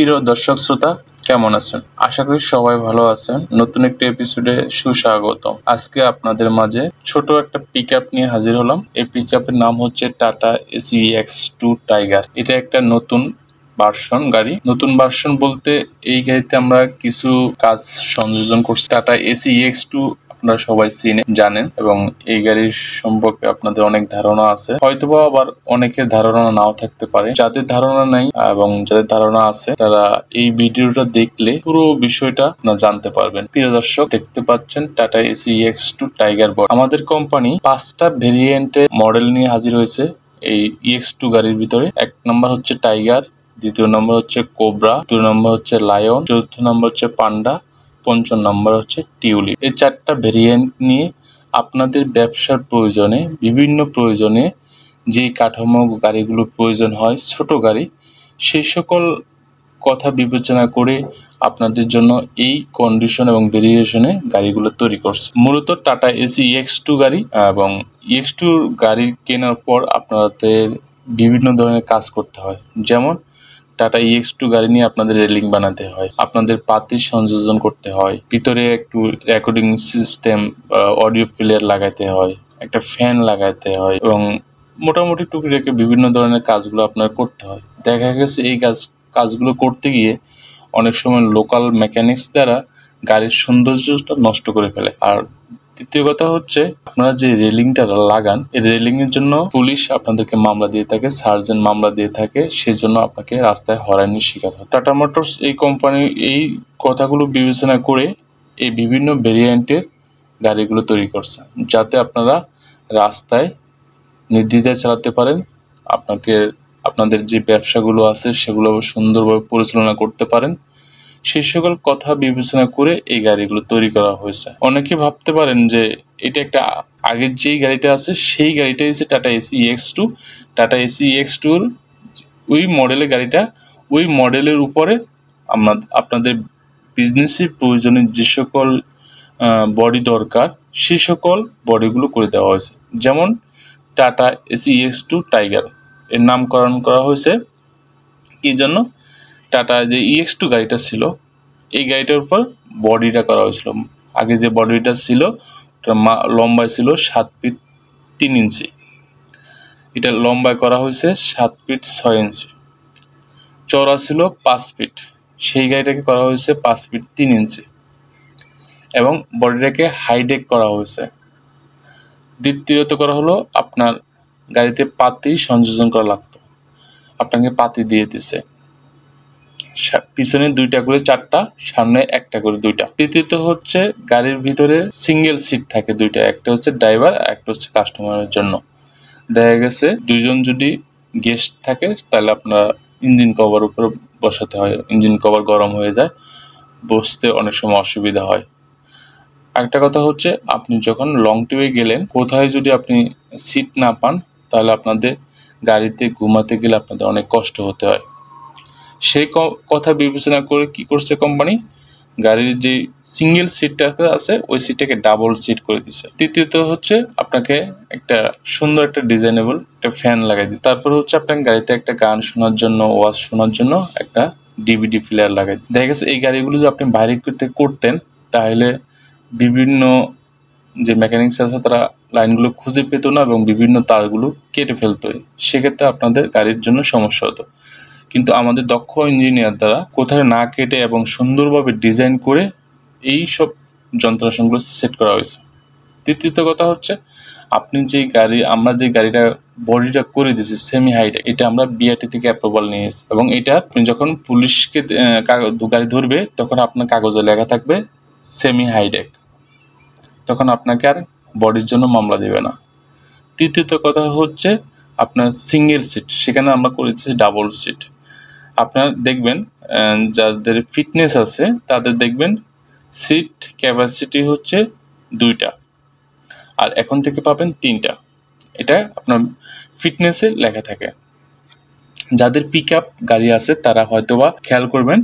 প্রিয় দর্শক শ্রোতা কেমন আছেন আশা করি সবাই ভালো আছেন নতুন একটি এপিসোডে সুস্বাগত আজকে আপনাদের মাঝে ছোট একটা পিক নিয়ে হাজির হলাম এই পিক নাম হচ্ছে টাটা এসিএক্স টু টাইগার এটা একটা নতুন ভার্সন গাড়ি নতুন ভার্সন বলতে এই গাড়িতে আমরা কিছু কাজ সংযোজন করছি টাটা এসি এক্স টু আপনারা সবাই চিনে জানেন এবং এই গাড়ির সম্পর্কে আপনাদের অনেক ধারণা আছে হয়তোবা আবার অনেকের ধারণা নাও থাকতে পারে যাদের ধারণা নাই এবং যাদের ধারণা আছে তারা এই ভিডিওটা দেখলে পুরো বিষয়টা আপনারা জানতে পারবেন প্রিয় দর্শক দেখতে পাচ্ছেন Tata Ace X two Tiger বড আমাদের কোম্পানি পাঁচটা এর মডেল নিয়ে হাজির হয়েছে এই ইএক্স টু গাড়ির ভিতরে এক নম্বর হচ্ছে টাইগার দ্বিতীয় নম্বর হচ্ছে কোবরা তৃতীয় নম্বর হচ্ছে লায়ন চতুর্থ নম্বর হচ্ছে পান্ডা পঞ্চম নাম্বার হচ্ছে টিউলিপ এই চারটা ভেরিয়েন্ট নিয়ে আপনাদের ব্যবসার প্রয়োজনে বিভিন্ন প্রয়োজনে যে কাঠামো গাড়িগুলো প্রয়োজন হয় ছোট গাড়ি সেই সকল কথা বিবেচনা করে আপনাদের জন্য এই কন্ডিশন এবং ভেরিয়েশনে গাড়িগুলো তৈরি করছে মূলত Tata Ace X e two গাড়ি এবং এক্স e টু গাড়ি কেনার পর আপনাদের বিভিন্ন ধরনের কাজ করতে হয় যেমন টাটা ইএক্স e টু গাড়ি নিয়ে আপনাদের রেলিং বানাতে হয় আপনাদের পাতি সংযোজন করতে হয় ভিতরে একটু রেকর্ডিং সিস্টেম অডিও প্লেয়ার লাগাইতে হয় একটা ফ্যান লাগাইতে হয় এবং মোটামুটি টুকি রেখে বিভিন্ন ধরনের কাজগুলো আপনার করতে হয় দেখা গেছে এই কাজ কাজগুলো করতে গিয়ে অনেক সময় লোকাল মেকানিক্স দ্বারা গাড়ির সৌন্দর্যটা নষ্ট করে ফেলে আর তৃতীয় কথা হচ্ছে আপনারা যে রেলিংটা লাগান এই রেলিং এর জন্য পুলিশ আপনাদেরকে মামলা দিয়ে থাকে সার্জন মামলা দিয়ে থাকে সেজন্য আপনাকে রাস্তায় হয়রানির শিকার হয় টাটা মোটরস এই কোম্পানি এই কথাগুলো বিবেচনা করে এই বিভিন্ন ভেরিয়েন্টের গাড়িগুলো তৈরি করছে যাতে আপনারা রাস্তায় নির্দ্বিধায় চালাতে পারেন আপনাকে আপনাদের যে ব্যবসাগুলো আছে সেগুলো সুন্দরভাবে পরিচালনা করতে পারেন সেই সকল কথা বিবেচনা করে এই গাড়িগুলো তৈরি করা হয়েছে অনেকে ভাবতে পারেন যে এটা একটা আগের যেই গাড়িটা আছে সেই গাড়িটা হচ্ছে Tata Ace X two Tata Ace X টুর ওই মডেলের গাড়িটা ওই মডেলের উপরে আপনাদের বিজনেসের প্রয়োজনে যে সকল বডি দরকার সে সকল বডিগুলো করে দেওয়া হয়েছে যেমন Tata Ace X two Tiger এর নামকরণ করা হয়েছে কি জন্য টাটা যে ইএক্স e টু গাড়িটা ছিল এই গাড়িটার উপর বডিটা করা হয়েছিল আগে যে বডিটা ছিল ওটা লম্বা ছিল সাত ফিট তিন ইঞ্চি এটা লম্বায় করা হয়েছে সাত ফিট ছয় ইঞ্চি চওড়া ছিল পাঁচ ফিট সেই গাড়িটাকে করা হয়েছে পাঁচ ফিট তিন ইঞ্চি এবং বডিটাকে হাইডেক করা হয়েছে দ্বিতীয়ত করা হলো আপনার গাড়িতে পাতি সংযোজন করা লাগতো আপনাকে পাতি দিয়ে দিছে পিছনে দুইটা করে চারটা সামনে একটা করে দুইটা তৃতীয়ত হচ্ছে গাড়ির ভিতরে সিঙ্গেল সিট থাকে দুইটা একটা হচ্ছে ড্রাইভার একটা হচ্ছে কাস্টমারের জন্য দেখা গেছে দুইজন যদি গেস্ট থাকে তাহলে আপনার ইঞ্জিন কভার উপরে বসাতে হয় ইঞ্জিন কভার গরম হয়ে যায় বসতে অনেক সময় অসুবিধা হয় একটা কথা হচ্ছে আপনি যখন লং ট্রিপে গেলেন কোথায় যদি আপনি সিট না পান তাহলে আপনাদের গাড়িতে ঘুমাতে গেলে আপনাদের অনেক কষ্ট হতে হয় সেই কথা বিবেচনা করে কি করছে কোম্পানি গাড়ির যে সিঙ্গেল সিটটা আছে ওই সিটটাকে ডাবল সিট করে দিছে তৃতীয়ত হচ্ছে আপনাকে একটা সুন্দর একটা ডিজাইনেবল একটা ফ্যান লাগাই দিচ্ছে তারপর হচ্ছে আপনাকে গাড়িতে একটা গান শোনার জন্য ওয়াজ শোনার জন্য একটা ডিভিডি প্লেয়ার লাগাই দিচ্ছে দেখা গেছে এই গাড়িগুলো যদি আপনি বাইরে করতে করতেন তাহলে বিভিন্ন যে মেকানিক্স আছে তারা লাইনগুলো খুঁজে পেত না এবং বিভিন্ন তারগুলো কেটে ফেলতো সেক্ষেত্রে আপনাদের গাড়ির জন্য সমস্যা হতো কিন্তু আমাদের দক্ষ ইঞ্জিনিয়ার দ্বারা কোথায় না কেটে এবং সুন্দরভাবে ডিজাইন করে এই সব যন্ত্রাংশগুলো সেট করা হয়েছে তৃতীয়ত কথা হচ্ছে আপনি যে গাড়ি আমরা যে গাড়িটা বডিটা করে দিয়েছি সেমি হাইট এটা আমরা বিআরটি থেকে অ্যাপ্রুভাল নিয়েছি এবং এটা আপনি যখন পুলিশকে গাড়ি ধরবে তখন আপনার কাগজে লেখা থাকবে সেমি হাইডেক তখন আপনাকে আর বডির জন্য মামলা দেবে না তৃতীয়ত কথা হচ্ছে আপনার সিঙ্গেল সিট সেখানে আমরা করেছি ডাবল সিট আপনার দেখবেন যাদের ফিটনেস আছে তাদের দেখবেন সিট ক্যাপাসিটি হচ্ছে দুইটা আর এখন থেকে পাবেন তিনটা এটা আপনার ফিটনেসে লেখা থাকে যাদের পিক গাড়ি আছে তারা হয়তোবা খেয়াল করবেন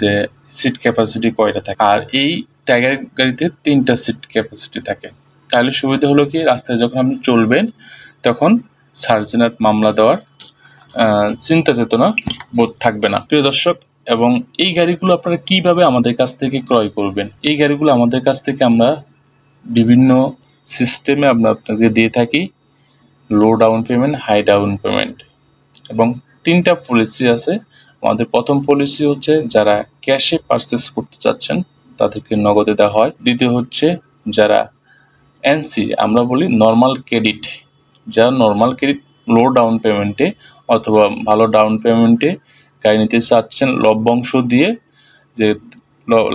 যে সিট ক্যাপাসিটি কয়টা থাকে আর এই টাইগার গাড়িতে তিনটা সিট ক্যাপাসিটি থাকে তাহলে সুবিধা হলো কি রাস্তায় যখন আপনি চলবেন তখন সার্জেনার মামলা দেওয়ার চিন্তা চেতনা বোধ থাকবে না প্রিয় দর্শক এবং এই গাড়িগুলো আপনারা কিভাবে আমাদের কাছ থেকে ক্রয় করবেন এই গাড়িগুলো আমাদের কাছ থেকে আমরা বিভিন্ন সিস্টেমে আমরা আপনাকে দিয়ে থাকি low down payment high down payment এবং তিনটা পলিসি আছে আমাদের প্রথম পলিসি হচ্ছে যারা ক্যাশে পারচেস করতে চাচ্ছেন তাদেরকে নগদে দেওয়া হয় দ্বিতীয় হচ্ছে যারা এনসি আমরা বলি নর্মাল ক্রেডিট যারা নর্মাল ক্রেডিট লো ডাউন পেমেন্টে অথবা ভালো ডাউন পেমেন্টে গাড়ি নিতে চাচ্ছেন লভ্যাংশ দিয়ে যে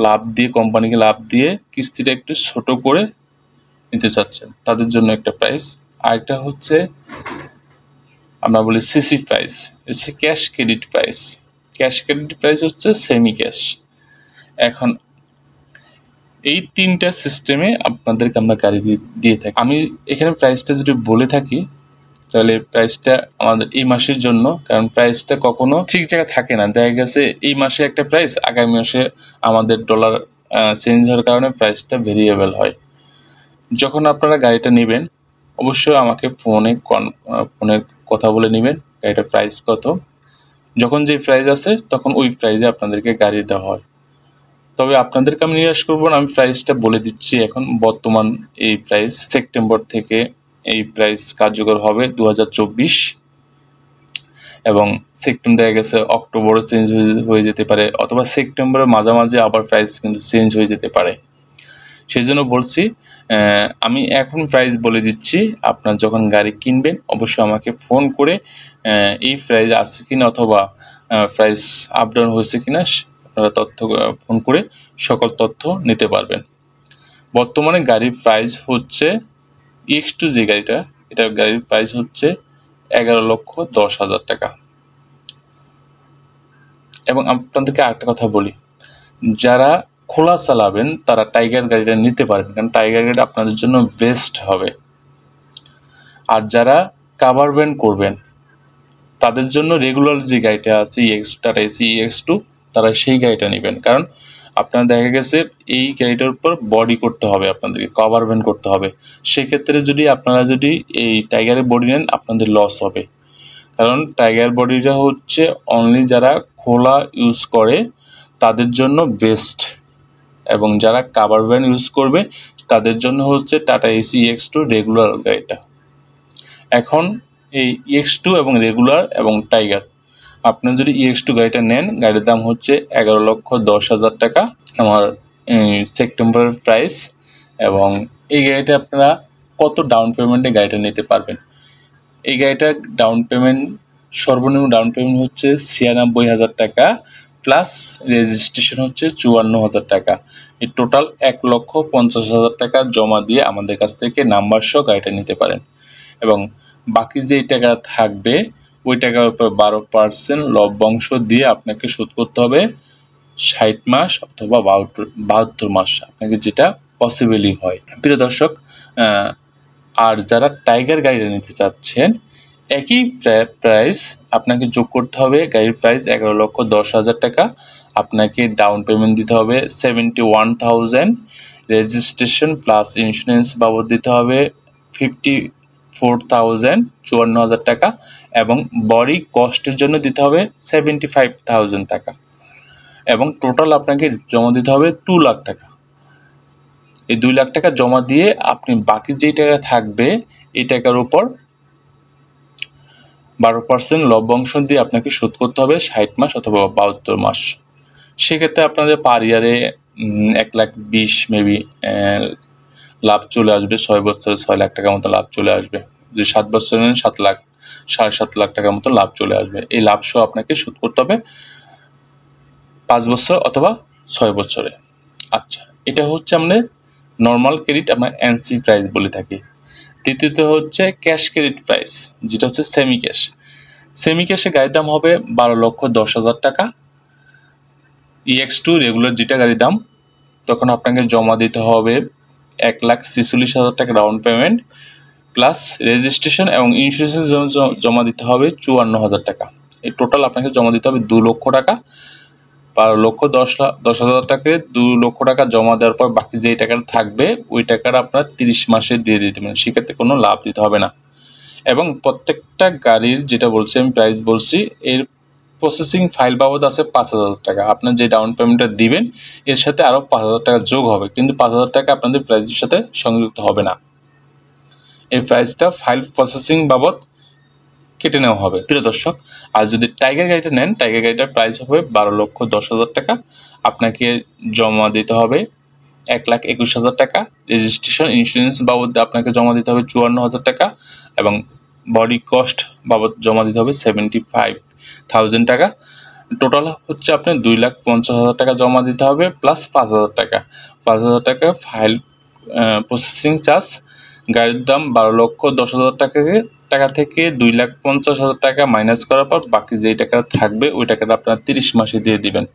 লাভ দিয়ে কোম্পানিকে লাভ দিয়ে কিস্তিটা একটু ছোট করে নিতে চাচ্ছেন তাদের জন্য একটা প্রাইস আরেকটা হচ্ছে আমরা বলি সিসি প্রাইস হচ্ছে cash credit price cash credit price হচ্ছে সেমি ক্যাশ এখন এই তিনটা সিস্টেমে আপনাদেরকে আমরা গাড়ি দিয়ে থাকি আমি এখানে প্রাইসটা যদি বলে থাকি তাহলে প্রাইসটা আমাদের এই মাসের জন্য কারণ প্রাইসটা কখনো ঠিক জায়গায় থাকে না দেখা গেছে এই মাসে একটা প্রাইস আগামী মাসে আমাদের ডলার চেঞ্জ হওয়ার কারণে প্রাইসটা ভেরিয়েবল হয় যখন আপনারা গাড়িটা নেবেন অবশ্যই আমাকে ফোনে কন ফোনে কথা বলে নেবেন গাড়িটার প্রাইস কত যখন যে প্রাইস আছে তখন ওই প্রাইসে আপনাদেরকে গাড়ি দেওয়া হয় তবে আপনাদেরকে আমি নিরাশ করবো না আমি প্রাইসটা বলে দিচ্ছি এখন বর্তমান এই প্রাইস সেপ্টেম্বর থেকে এই প্রাইস কার্যকর হবে দু এবং সেপ্টেম্বর দেখা গেছে অক্টোবরে চেঞ্জ হয়ে যেতে পারে অথবা সেপ্টেম্বরের মাঝামাঝি আবার প্রাইস কিন্তু চেঞ্জ হয়ে যেতে পারে সেই জন্য বলছি আমি এখন প্রাইস বলে দিচ্ছি আপনার যখন গাড়ি কিনবেন অবশ্যই আমাকে ফোন করে এই প্রাইস আসছে কিনা অথবা প্রাইস আপডাউন হয়েছে কিনা আপনারা তথ্য ফোন করে সকল তথ্য নিতে পারবেন বর্তমানে গাড়ির প্রাইস হচ্ছে এক্স টু যে গাড়িটা এটার গাড়ির প্রাইস হচ্ছে এগারো লক্ষ দশ হাজার টাকা এবং আপনাদেরকে আরেকটা কথা বলি যারা খোলা চালাবেন তারা টাইগার গাড়িটা নিতে পারেন কারণ টাইগার গাড়ি আপনাদের জন্য বেস্ট হবে আর যারা কাভার ভ্যান করবেন তাদের জন্য রেগুলার যে গাড়িটা আছে X Tata Ace X two তারা সেই গাড়িটা নেবেন কারণ আপনার দেখা গেছে এই গাড়িটার উপর বডি করতে হবে আপনাদেরকে কভার ভ্যান করতে হবে সেক্ষেত্রে যদি আপনারা যদি এই টাইগারের বডি নেন আপনাদের লস হবে কারণ টাইগার বডিটা হচ্ছে অনলি যারা খোলা ইউজ করে তাদের জন্য বেস্ট এবং যারা কাভার ভ্যান ইউজ করবে তাদের জন্য হচ্ছে Tata Ace X two regular গাড়িটা এখন এই এক্স e টু এবং রেগুলার এবং টাইগার আপনি যদি ইএক্স e টু গাড়িটা নেন গাড়ির দাম হচ্ছে এগারো লক্ষ দশ হাজার টাকা আমার সেপ্টেম্বরের প্রাইস এবং এই গাড়িটা আপনারা কত ডাউন পেমেন্টে গাড়িটা নিতে পারবেন এই গাড়িটা ডাউন পেমেন্ট সর্বনিম্ন ডাউন পেমেন্ট হচ্ছে ছিয়ানব্বই হাজার টাকা প্লাস রেজিস্ট্রেশন হচ্ছে চুয়ান্ন হাজার টাকা এই টোটাল এক লক্ষ পঞ্চাশ হাজার টাকা জমা দিয়ে আমাদের কাছ থেকে নাম্বার সহ গাড়িটা নিতে পারেন এবং বাকি যে টাকা থাকবে ওই টাকার উপর বারো পার্সেন্ট লভ্যাংশ দিয়ে আপনাকে শোধ করতে হবে ষাট মাস অথবা বাহাত্তর মাস আপনাকে যেটা পসিবলি হয় প্রিয় দর্শক আর যারা টাইগার গাড়িটা নিতে চাচ্ছেন একই প্রাইস আপনাকে যোগ করতে হবে গাড়ির প্রাইস এগারো লক্ষ দশ হাজার টাকা আপনাকে ডাউন পেমেন্ট দিতে হবে seventy one thousand registration plus insurance বাবদ দিতে হবে ফিফটি ফোর থাউজেন্ড চুয়ান্ন হাজার টাকা এবং বডি কস্টের জন্য দিতে হবে সেভেন্টি ফাইভ থাউজেন্ড টাকা এবং টোটাল আপনাকে জমা দিতে হবে টু লাখ টাকা এই দুই লাখ টাকা জমা দিয়ে আপনি বাকি যেই টাকা থাকবে এই টাকার উপর বারো পার্সেন্ট লভ্যাংশ দিয়ে আপনাকে শোধ করতে হবে ষাট মাস অথবা বাহাত্তর মাস সেক্ষেত্রে আপনাদের পার ইয়ারে এক লাখ বিশ মেবি লাভ চলে আসবে ছয় বছরে ছয় লাখ টাকার মতো লাভ চলে আসবে যদি সাত বছরে নেন সাত লাখ সাড়ে সাত লাখ টাকার মতো লাভ চলে আসবে এই লাভ সহ আপনাকে শোধ করতে হবে পাঁচ বছর অথবা ছয় বছরে আচ্ছা এটা হচ্ছে আমাদের নর্মাল ক্রেডিট আমরা এনসি প্রাইস বলে থাকি দ্বিতীয়ত হচ্ছে ক্যাশ ক্রেডিট প্রাইস যেটা হচ্ছে সেমি ক্যাশ সেমি ক্যাশে গাড়ির দাম হবে বারো লক্ষ দশ হাজার টাকা ইএক্স টু রেগুলার যেটা গাড়ির দাম তখন আপনাকে জমা দিতে হবে এক লাখ ছেচল্লিশ হাজার টাকা ডাউন পেমেন্ট প্লাস রেজিস্ট্রেশন এবং ইন্স্যুরেন্সের জন্য জমা দিতে হবে চুয়ান্ন হাজার টাকা এই টোটাল আপনাকে জমা দিতে হবে দু লক্ষ টাকা পার লক্ষ দশ দশ হাজার টাকা দু লক্ষ টাকা জমা দেওয়ার পর বাকি যেই টাকাটা থাকবে ওই টাকাটা আপনার তিরিশ মাসে দিয়ে দিতে পারেন মানে সেক্ষেত্রে কোনো লাভ দিতে হবে না এবং প্রত্যেকটা গাড়ির যেটা বলছি আমি প্রাইস বলছি এর প্রসেসিং ফাইল বাবদ আছে পাঁচ হাজার টাকা আপনার যে ডাউন পেমেন্টটা দিবেন এর সাথে আরও পাঁচ হাজার টাকা যোগ হবে কিন্তু পাঁচ হাজার টাকা আপনাদের প্রাইজের সাথে সংযুক্ত হবে না এই প্রাইসটা ফাইল প্রসেসিং বাবদ কেটে নেওয়া হবে প্রিয় দর্শক আর যদি টাইগার গাড়িটা নেন টাইগার গাড়িটার প্রাইস হবে বারো লক্ষ দশ হাজার টাকা আপনাকে জমা দিতে হবে এক লাখ একুশ হাজার টাকা রেজিস্ট্রেশন ইন্স্যুরেন্স বাবদ আপনাকে জমা দিতে হবে চুয়ান্ন হাজার টাকা এবং বডি কস্ট বাবদ জমা দিতে হবে সেভেন্টি ফাইভ থাউজেন্ড টাকা টোটাল হচ্ছে আপনার দুই লাখ পঞ্চাশ হাজার টাকা জমা দিতে হবে প্লাস পাঁচ হাজার টাকা পাঁচ হাজার টাকা ফাইল প্রসেসিং চার্জ গাড়ির দাম বারো লক্ষ দশ হাজার টাকাকে টাকা থেকে দুই লাখ পঞ্চাশ হাজার টাকা মাইনাস করার পর বাকি যেই টাকাটা থাকবে ওই টাকাটা আপনারা তিরিশ মাসে দিয়ে দিবেন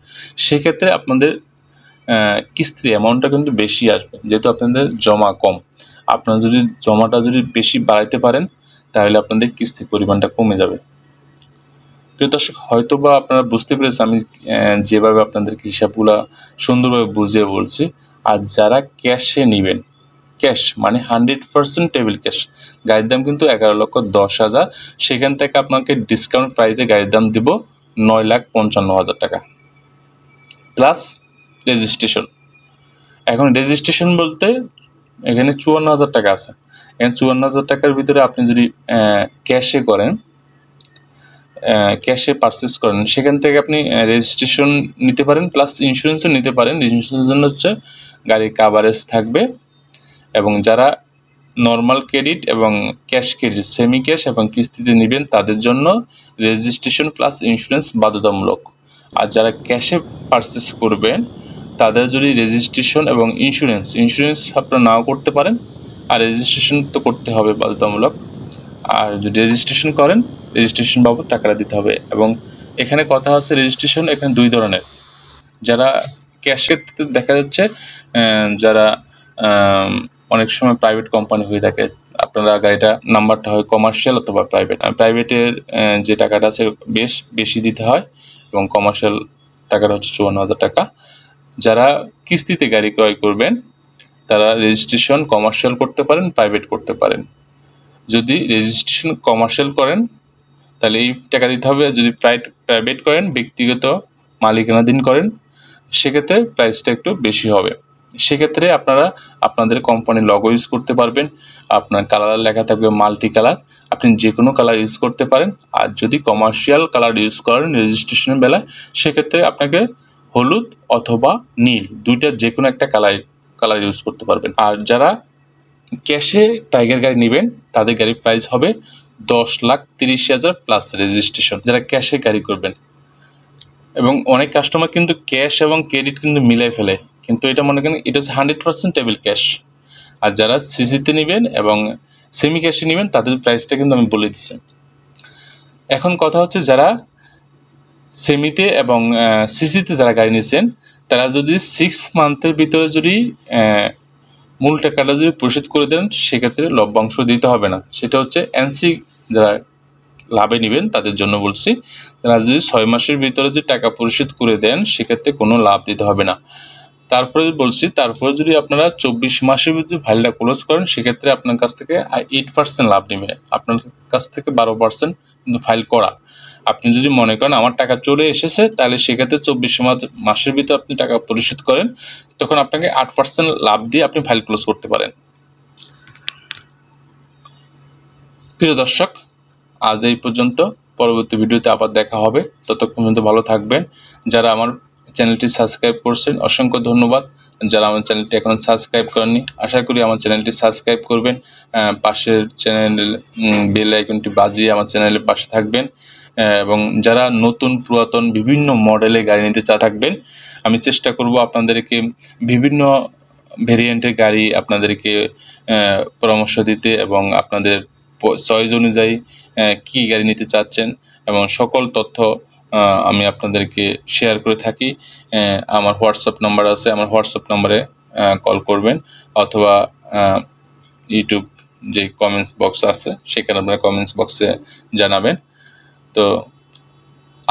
সেক্ষেত্রে আপনাদের কিস্তি অ্যামাউন্টটা কিন্তু বেশি আসবে যেহেতু আপনাদের জমা কম আপনার যদি জমাটা যদি বেশি বাড়াইতে পারেন তাহলে আপনাদের কিস্তির পরিমাণটা কমে যাবে প্রিয় দর্শক হয়তো বা আপনারা বুঝতে পেরেছেন আমি যেভাবে আপনাদেরকে হিসাবগুলো সুন্দরভাবে বুঝিয়ে বলছি আর যারা ক্যাশে নেবেন ক্যাশ মানে হান্ড্রেড পার্সেন্ট টেবিল ক্যাশ গাড়ির দাম কিন্তু এগারো লক্ষ দশ হাজার সেখান থেকে আপনাকে ডিসকাউন্ট প্রাইসে গাড়ির দাম দিব নয় লাখ পঞ্চান্ন হাজার টাকা প্লাস রেজিস্ট্রেশন এখন রেজিস্ট্রেশন বলতে এখানে চুয়ান্ন হাজার টাকা আছে এখন চুয়ান্ন হাজার টাকার ভিতরে আপনি যদি ক্যাশে করেন ক্যাশে পারচেস করেন সেখান থেকে আপনি রেজিস্ট্রেশন নিতে পারেন প্লাস ইন্স্যুরেন্সও নিতে পারেন রেজিস্ট্রেশনের জন্য হচ্ছে গাড়ির কাভারেজ থাকবে এবং যারা নর্মাল ক্রেডিট এবং ক্যাশ ক্রেডিট সেমি ক্যাশ এবং কিস্তিতে নেবেন তাদের জন্য রেজিস্ট্রেশন প্লাস ইন্স্যুরেন্স বাধ্যতামূলক আর যারা ক্যাশে পারচেস করবেন তাদের যদি রেজিস্ট্রেশন এবং ইন্স্যুরেন্স ইন্স্যুরেন্স আপনারা নাও করতে পারেন আর রেজিস্ট্রেশন তো করতে হবে বাধ্যতামূলক আর যদি রেজিস্ট্রেশন করেন রেজিস্ট্রেশন বাবদ টাকাটা দিতে হবে এবং এখানে কথা হচ্ছে রেজিস্ট্রেশন এখানে দুই ধরনের যারা ক্যাশের দেখা যাচ্ছে যারা অনেক সময় প্রাইভেট কোম্পানি হয়ে থাকে আপনারা গাড়িটা নাম্বারটা হয় কমার্শিয়াল অথবা প্রাইভেট প্রাইভেটের যে টাকাটা আছে বেশ বেশি দিতে হয় এবং কমার্শিয়াল টাকাটা হচ্ছে চুয়ান্ন হাজার টাকা যারা কিস্তিতে গাড়ি ক্রয় করবেন তারা রেজিস্ট্রেশন কমার্শিয়াল করতে পারেন প্রাইভেট করতে পারেন যদি রেজিস্ট্রেশন কমার্শিয়াল করেন তাহলে এই টাকা দিতে হবে যদি প্রাইভেট করেন ব্যক্তিগত মালিকানাধীন করেন সেক্ষেত্রে প্রাইসটা একটু বেশি হবে সেক্ষেত্রে আপনারা আপনাদের কোম্পানির লগো ইউজ করতে পারবেন আপনার কালার লেখা থাকবে মাল্টি কালার আপনি যে কোনো কালার ইউজ করতে পারেন আর যদি কমার্শিয়াল কালার ইউজ করেন রেজিস্ট্রেশনের বেলায় সেক্ষেত্রে আপনাকে হলুদ অথবা নীল দুইটার যে কোনো একটা কালার কালার ইউজ করতে পারবেন আর যারা ক্যাশে টাইগার গাড়ি নেবেন তাদের গাড়ির প্রাইস হবে দশ লাখ তিরিশ হাজার প্লাস রেজিস্ট্রেশন যারা ক্যাশে গাড়ি করবেন এবং অনেক কাস্টমার কিন্তু ক্যাশ এবং ক্রেডিট কিন্তু মিলাই ফেলে কিন্তু এটা মনে করেন ইট হচ্ছে হান্ড্রেড পার্সেন্ট টেবিল ক্যাশ আর যারা সিসিতে নেবেন এবং সেমি ক্যাশে নেবেন তাদের প্রাইসটা কিন্তু আমি বলে দিচ্ছি এখন কথা হচ্ছে যারা সেমিতে এবং সিসিতে যারা গাড়ি নিয়েছেন তারা যদি সিক্স মান্থের ভিতরে যদি মূল টাকাটা যদি পরিশোধ করে দেন সেক্ষেত্রে লভ্যাংশ দিতে হবে না সেটা হচ্ছে এনসি যারা লাভে নেবেন তাদের জন্য বলছি তারা যদি ছয় মাসের ভিতরে যদি টাকা পরিশোধ করে দেন সেক্ষেত্রে কোনো লাভ দিতে হবে না তারপরে বলছি তারপরে যদি আপনারা চব্বিশ মাসের ভিতরে ফাইলটা ক্লোজ করেন সেক্ষেত্রে আপনার কাছ থেকে এইট পার্সেন্ট লাভ নেবে আপনার কাছ থেকে বারো পার্সেন্ট কিন্তু ফাইল করা আপনি যদি মনে করেন আমার টাকা চলে এসেছে তাহলে সেক্ষেত্রে চব্বিশ মাসের ভিতরে আপনি টাকা পরিশোধ করেন তখন আপনাকে আট পার্সেন্ট লাভ দিয়ে আপনি ফাইল ক্লোজ করতে পারেন প্রিয় দর্শক আজ এই পর্যন্ত পরবর্তী ভিডিওতে আবার দেখা হবে ততক্ষণ পর্যন্ত ভালো থাকবেন যারা আমার চ্যানেলটি সাবস্ক্রাইব করছেন অসংখ্য ধন্যবাদ যারা আমার চ্যানেলটি এখন সাবস্ক্রাইব করেননি আশা করি আমার চ্যানেলটি সাবস্ক্রাইব করবেন পাশের চ্যানেল বেল আইকনটি বাজিয়ে আমার চ্যানেলের পাশে থাকবেন এবং যারা নতুন পুরাতন বিভিন্ন মডেলে গাড়ি নিতে চা থাকবেন আমি চেষ্টা করব আপনাদেরকে বিভিন্ন ভেরিয়েন্টের গাড়ি আপনাদেরকে পরামর্শ দিতে এবং আপনাদের চয়েস অনুযায়ী কি গাড়ি নিতে চাচ্ছেন এবং সকল তথ্য আমি আপনাদেরকে শেয়ার করে থাকি আমার হোয়াটসঅ্যাপ নাম্বার আছে আমার হোয়াটসঅ্যাপ নাম্বারে কল করবেন অথবা ইউটিউব যে কমেন্টস বক্স আছে সেখানে আপনারা কমেন্টস বক্সে জানাবেন তো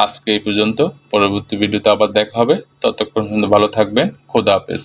আজকে এই পর্যন্ত পরবর্তী ভিডিওতে আবার দেখা হবে ততক্ষণ ভালো থাকবেন খোদা হাফেজ